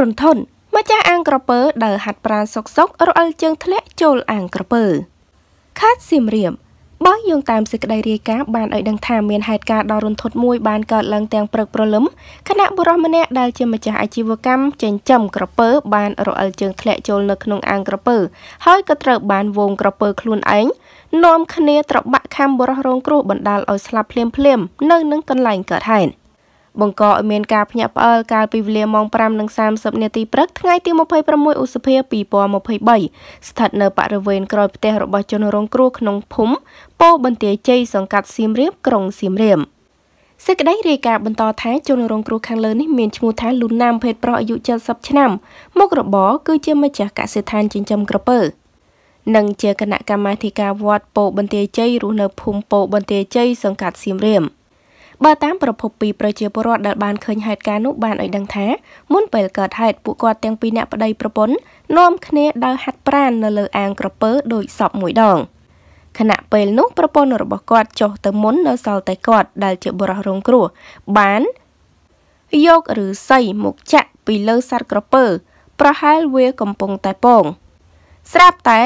រន្ធត់ម្ចាស់អាងក្រពើដើរហាត់ប្រាសុកសុករអិលជើងធ្លាក់ចូលអាងក្រពើខាត់សៀមរាបបើយោងតាមសេចក្តីរាយការណ៍បានឲ្យដឹងថាមានហេតុការណ៍ដ៏រន្ធត់មួយបានកើតឡើងទាំងព្រឹកព្រលឹមខណៈបុរសម្នាក់ដែលជាម្ចាស់អាជីវកម្មចិញ្ចឹមក្រពើបានរអិលជើងធ្លាក់ចូលនៅក្នុងអាងក្រពើហើយក៏ត្រូវបានវងក្រពើខ្លួនឯងនាំគ្នាត្របាក់ខាំបុរសរងគ្រោះបណ្ដាលឲ្យស្លាប់ភ្លាមៗនៅនឹងកន្លែងកើតហេតុបង្កឲ្យមានការភ្ញាក់ផ្អើលកាលពីវេលាម៉ោង5:30នាទីព្រឹកថ្ងៃទី26ឧសភា2023ស្ថិតនៅបរិវេណក្រោយផ្ទះរបស់ ជនរងគ្រោះក្នុងភូមិពោបន្ទាយជ័យសង្កាត់សៀមរាបក្រុងសៀមរាបសេចក្តីរាយការណ៍បន្តថា ជនរងគ្រោះខាងលើនេះមានឈ្មោះថាលូណាមភេទប្រុសអាយុ70ឆ្នាំមុខរបរគឺជាម្ចាស់កសិដ្ឋានចិញ្ចឹមក្រពើនិងជាគណៈកម្មាធិការវត្តពោបន្ទាយជ័យរស់នៅភូមិពោបន្ទាយជ័យសង្កាត់សៀមរាប។បើតាមប្រភពពីប្រជាពលរដ្ឋដែលបានឃើញហេតុការណ៍នោះបានឲ្យដឹងថាមុនពេលកើតហេតុពួកគាត់ទាំងពីរអ្នកប្តីប្រពន្ធនាំគ្នាដើរហាត់ប្រាណនៅលើអាងក្រពើដោយសពមួយដងខណៈពេលនោះប្រពន្ធរបស់គាត់ចុះទៅមុននៅសល់តែគាត់ដែលជាបរិះរងគ្រោះបានយកឫស្សីមកចាក់ពីលើសัตว์ក្រពើប្រហែលវាកំពុងតែពង ស្រាប់តែ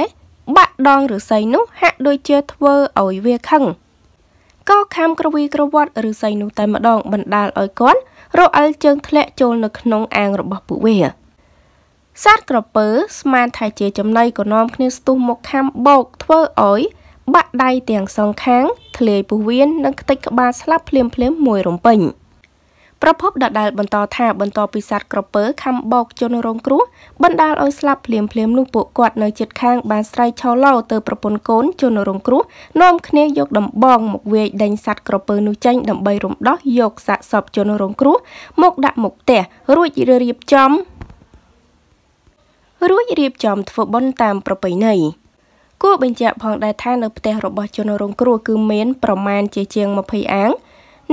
បាក់ដងឫស្សីនោះហាក់ដូចជាធ្វើឲ្យវាខឹងក៏ខាំក្រវីក្រវត់ឬសីនោះតែម្ដង បណ្ដាលឲ្យគាត់រអិលជើងធ្លាក់ចូលនៅក្នុងអាងរបស់ពួកវាសត្វក្រពើស្មានថាជាចំណីក៏នាំគ្នាស្ទុះមកខាំបោកធ្វើឲ្យ បាក់ដៃទាំងសងខាង ធ្លាយពោះវៀននិងខ្ទេចក្បាលស្លាប់ភ្លាមៗមួយរំពេញ។ប្រភពដដែលបន្តថាបន្តពីសัตว์ក្រពើខំបោកជនរងគ្រោះបណ្ដាលឲ្យស្លាប់ភ្លាមភ្លាមនោះពួកគាត់នៅជិតខាងបានស្រ័យឆោឡោទៅប្រពន្ធកូនជនរងគ្រោះនាំគ្នាយកដំបងមកវាយដេញសัตว์ក្រពើនោះចេញដើម្បីរំដោះយកសាកសពជនរងគ្រោះមកដាក់មុខផ្ទះរួចរៀបចំរួចរៀបចំធ្វើបុណ្យតាមប្រពៃណីគួរបញ្ជាក់ផងដែរថានៅផ្ទះរបស់ជនរងគ្រោះគឺមានប្រមាណជាជាង20អាង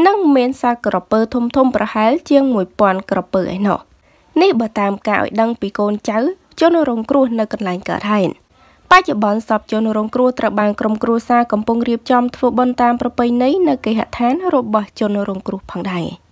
និងមានសត្វក្រពើ ធំធំប្រហែលជាង1000ក្រពើឯណោះនេះបើតាមការឲ្យដឹងពីកូនចៅ ជនរងគ្រោះនៅកន្លែងកើតហេតុបច្ចុប្បន្នសពជនរងគ្រោះត្រូវបានក្រុមគ្រួសារកំពុងរៀបចំធ្វើបុណ្យតាមប្រពៃណីនៅគេហដ្ឋាន របស់ជនរងគ្រោះផងដែរ។